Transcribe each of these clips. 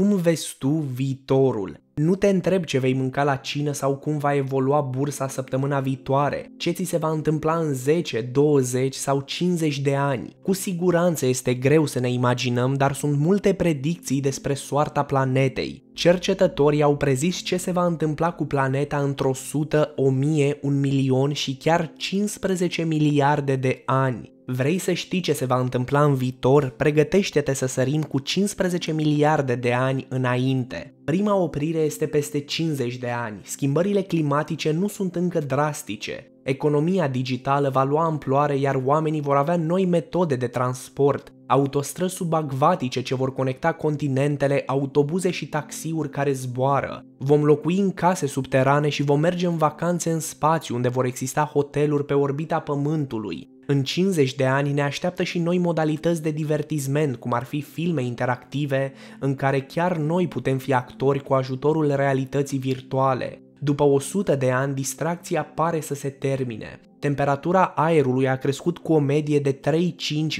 Cum vezi tu viitorul? Nu te întreb ce vei mânca la cină sau cum va evolua bursa săptămâna viitoare, ce ți se va întâmpla în 10, 20 sau 50 de ani. Cu siguranță este greu să ne imaginăm, dar sunt multe predicții despre soarta planetei. Cercetătorii au prezis ce se va întâmpla cu planeta într-o sută, o mie, un milion și chiar 15 miliarde de ani. Vrei să știi ce se va întâmpla în viitor? Pregătește-te să sărim cu 15 miliarde de ani înainte. Prima oprire este peste 50 de ani. Schimbările climatice nu sunt încă drastice. Economia digitală va lua amploare, iar oamenii vor avea noi metode de transport, autostrăzi subacvatice ce vor conecta continentele, autobuze și taxiuri care zboară. Vom locui în case subterane și vom merge în vacanțe în spațiu unde vor exista hoteluri pe orbita Pământului. În 50 de ani ne așteaptă și noi modalități de divertisment, cum ar fi filme interactive, în care chiar noi putem fi actori cu ajutorul realității virtuale. După 100 de ani, distracția pare să se termine. Temperatura aerului a crescut cu o medie de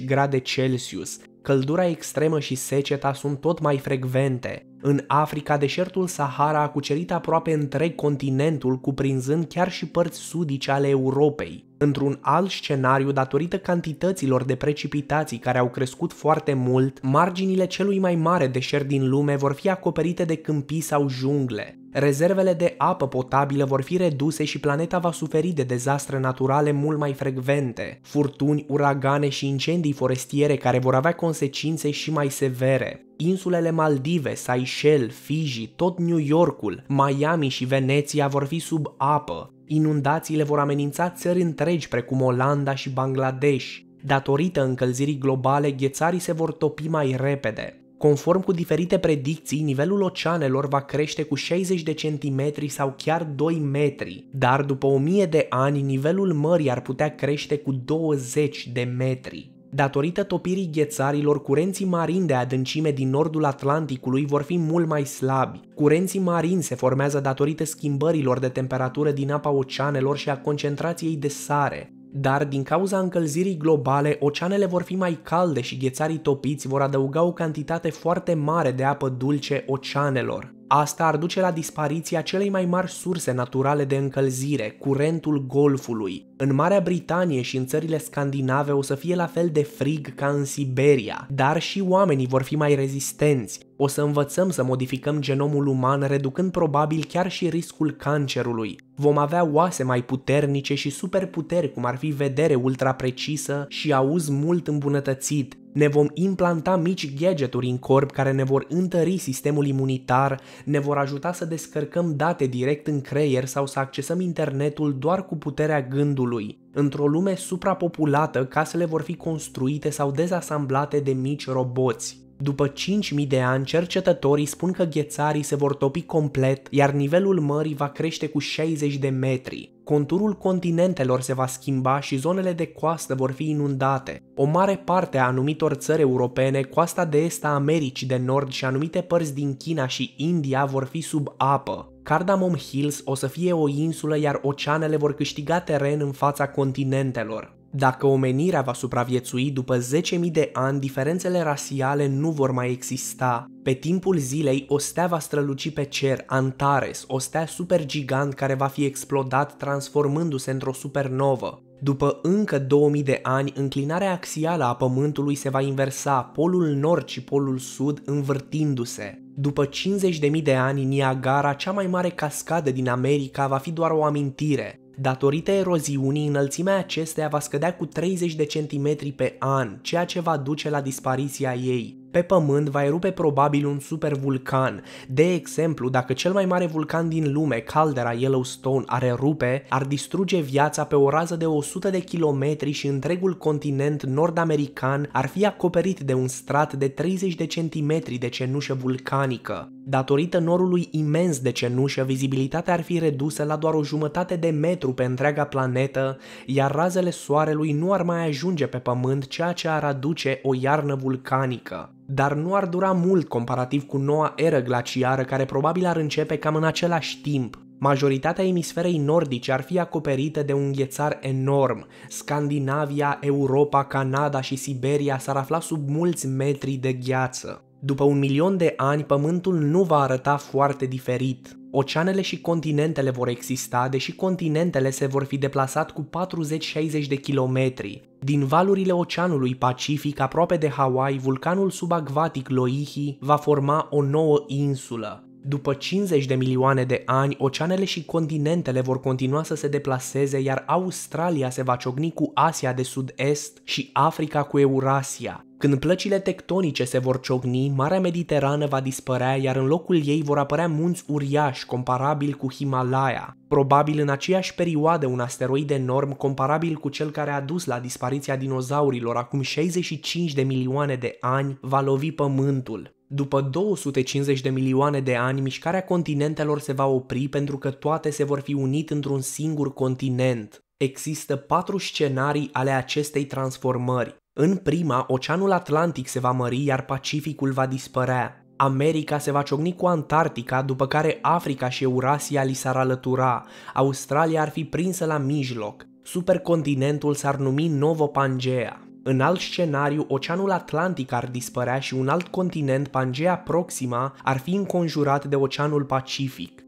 3-5 grade Celsius. Căldura extremă și seceta sunt tot mai frecvente. În Africa, deșertul Sahara a cucerit aproape întreg continentul, cuprinzând chiar și părți sudice ale Europei. Într-un alt scenariu, datorită cantităților de precipitații care au crescut foarte mult, marginile celui mai mare deșert din lume vor fi acoperite de câmpii sau jungle. Rezervele de apă potabilă vor fi reduse și planeta va suferi de dezastre naturale mult mai frecvente, furtuni, uragane și incendii forestiere care vor avea consecințe și mai severe. Insulele Maldive, Seychelles, Fiji, tot New Yorkul, Miami și Veneția vor fi sub apă, Inundațiile vor amenința țări întregi precum Olanda și Bangladesh. Datorită încălzirii globale, ghețarii se vor topi mai repede. Conform cu diferite predicții, nivelul oceanelor va crește cu 60 de centimetri sau chiar 2 metri, dar după 1000 de ani nivelul mării ar putea crește cu 20 de metri. Datorită topirii ghețarilor, curenții marini de adâncime din nordul Atlanticului vor fi mult mai slabi. Curenții marini se formează datorită schimbărilor de temperatură din apa oceanelor și a concentrației de sare. Dar din cauza încălzirii globale, oceanele vor fi mai calde și ghețarii topiți vor adăuga o cantitate foarte mare de apă dulce oceanelor. Asta ar duce la dispariția celei mai mari surse naturale de încălzire, curentul Golfului. În Marea Britanie și în țările scandinave o să fie la fel de frig ca în Siberia, dar și oamenii vor fi mai rezistenți. O să învățăm să modificăm genomul uman, reducând probabil chiar și riscul cancerului. Vom avea oase mai puternice și superputeri, cum ar fi vedere ultraprecisă și auz mult îmbunătățit. Ne vom implanta mici gadgeturi în corp care ne vor întări sistemul imunitar, ne vor ajuta să descărcăm date direct în creier sau să accesăm internetul doar cu puterea gândului. Într-o lume suprapopulată, casele vor fi construite sau dezasamblate de mici roboți. După 5.000 de ani, cercetătorii spun că ghețarii se vor topi complet, iar nivelul mării va crește cu 60 de metri. Conturul continentelor se va schimba și zonele de coastă vor fi inundate. O mare parte a anumitor țări europene, coasta de est a Americii de Nord și anumite părți din China și India vor fi sub apă. Cardamom Hills o să fie o insulă, iar oceanele vor câștiga teren în fața continentelor. Dacă omenirea va supraviețui după 10.000 de ani, diferențele rasiale nu vor mai exista. Pe timpul zilei, o stea va străluci pe cer, Antares, o stea supergigant care va fi explodat transformându-se într-o supernovă. După încă 2000 de ani, înclinarea axială a Pământului se va inversa, polul nord și polul sud învârtindu-se. După 50.000 de ani, Niagara, cea mai mare cascadă din America, va fi doar o amintire. Datorită eroziunii, înălțimea acesteia va scădea cu 30 de centimetri pe an, ceea ce va duce la dispariția ei. Pe pământ va erupe probabil un supervulcan. De exemplu, dacă cel mai mare vulcan din lume, caldera Yellowstone, ar erupe, ar distruge viața pe o rază de 100 de kilometri și întregul continent nord-american ar fi acoperit de un strat de 30 de centimetri de cenușă vulcanică. Datorită norului imens de cenușă, vizibilitatea ar fi redusă la doar o jumătate de metru pe întreaga planetă, iar razele soarelui nu ar mai ajunge pe pământ, ceea ce ar aduce o iarnă vulcanică dar nu ar dura mult comparativ cu noua eră glaciară care probabil ar începe cam în același timp. Majoritatea emisferei nordice ar fi acoperită de un ghețar enorm. Scandinavia, Europa, Canada și Siberia s-ar afla sub mulți metri de gheață. După un milion de ani, Pământul nu va arăta foarte diferit. Oceanele și continentele vor exista, deși continentele se vor fi deplasat cu 40-60 de kilometri. Din valurile Oceanului Pacific, aproape de Hawaii, vulcanul subacvatic Loihi va forma o nouă insulă. După 50 de milioane de ani, oceanele și continentele vor continua să se deplaseze, iar Australia se va ciocni cu Asia de sud-est și Africa cu Eurasia. Când plăcile tectonice se vor ciocni, Marea Mediterană va dispărea, iar în locul ei vor apărea munți uriași, comparabil cu Himalaya. Probabil în aceeași perioadă un asteroid enorm comparabil cu cel care a dus la dispariția dinozaurilor acum 65 de milioane de ani va lovi Pământul. După 250 de milioane de ani, mișcarea continentelor se va opri pentru că toate se vor fi unit într-un singur continent. Există patru scenarii ale acestei transformări. În prima, Oceanul Atlantic se va mări, iar Pacificul va dispărea. America se va ciocni cu Antarctica, după care Africa și Eurasia li s-ar alătura. Australia ar fi prinsă la mijloc. Supercontinentul s-ar numi Novo Pangea. În alt scenariu, Oceanul Atlantic ar dispărea și un alt continent, Pangea Proxima, ar fi înconjurat de Oceanul Pacific.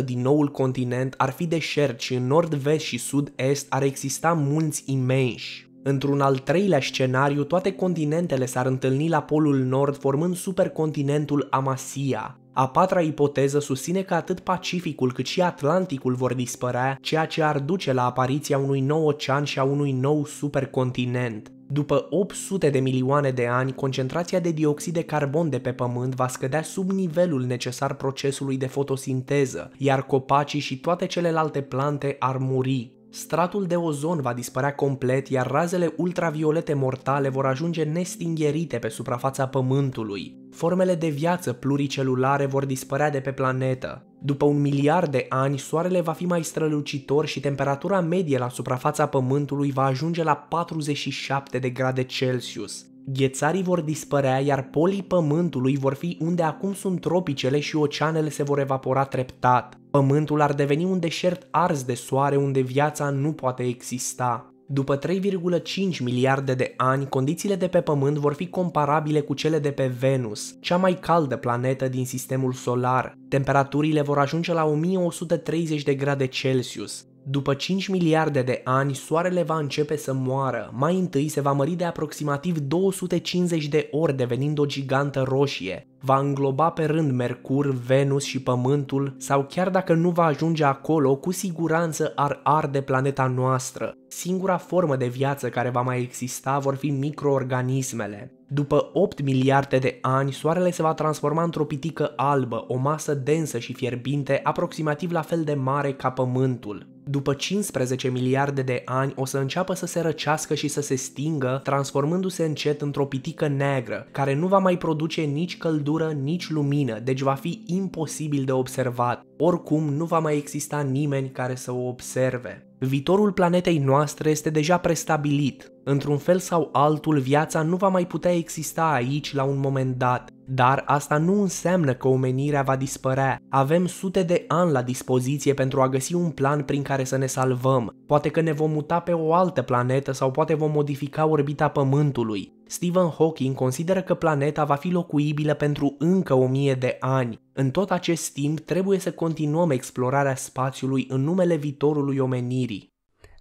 90% din noul continent ar fi deșert și în nord-vest și sud-est ar exista munți imenși. Într-un al treilea scenariu, toate continentele s-ar întâlni la polul nord formând supercontinentul Amasia. A patra ipoteză susține că atât Pacificul cât și Atlanticul vor dispărea, ceea ce ar duce la apariția unui nou ocean și a unui nou supercontinent. După 800 de milioane de ani, concentrația de dioxid de carbon de pe pământ va scădea sub nivelul necesar procesului de fotosinteză, iar copacii și toate celelalte plante ar muri. Stratul de ozon va dispărea complet, iar razele ultraviolete mortale vor ajunge nestingherite pe suprafața Pământului. Formele de viață pluricelulare vor dispărea de pe planetă. După un miliard de ani, soarele va fi mai strălucitor și temperatura medie la suprafața Pământului va ajunge la 47 de grade Celsius. Ghețarii vor dispărea, iar polii pământului vor fi unde acum sunt tropicele și oceanele se vor evapora treptat. Pământul ar deveni un deșert ars de soare unde viața nu poate exista. După 3,5 miliarde de ani, condițiile de pe Pământ vor fi comparabile cu cele de pe Venus, cea mai caldă planetă din sistemul solar. Temperaturile vor ajunge la 1130 de grade Celsius, după 5 miliarde de ani, soarele va începe să moară. Mai întâi se va mări de aproximativ 250 de ori devenind o gigantă roșie. Va îngloba pe rând Mercur, Venus și Pământul, sau chiar dacă nu va ajunge acolo, cu siguranță ar arde planeta noastră. Singura formă de viață care va mai exista vor fi microorganismele. După 8 miliarde de ani, Soarele se va transforma într-o pitică albă, o masă densă și fierbinte, aproximativ la fel de mare ca Pământul. După 15 miliarde de ani o să înceapă să se răcească și să se stingă, transformându-se încet într-o pitică neagră, care nu va mai produce nici căldură, nici lumină, deci va fi imposibil de observat. Oricum, nu va mai exista nimeni care să o observe. Viitorul planetei noastre este deja prestabilit. Într-un fel sau altul, viața nu va mai putea exista aici la un moment dat, dar asta nu înseamnă că omenirea va dispărea. Avem sute de ani la dispoziție pentru a găsi un plan prin care să ne salvăm. Poate că ne vom muta pe o altă planetă sau poate vom modifica orbita Pământului. Stephen Hawking consideră că planeta va fi locuibilă pentru încă o mie de ani. În tot acest timp trebuie să continuăm explorarea spațiului în numele viitorului omenirii.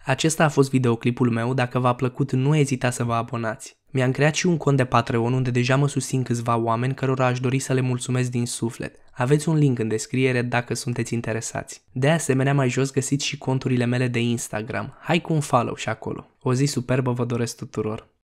Acesta a fost videoclipul meu, dacă v-a plăcut nu ezita să vă abonați. Mi-am creat și un cont de Patreon unde deja mă susțin câțiva oameni cărora aș dori să le mulțumesc din suflet. Aveți un link în descriere dacă sunteți interesați. De asemenea, mai jos găsiți și conturile mele de Instagram. Hai cu un follow și acolo. O zi superbă vă doresc tuturor!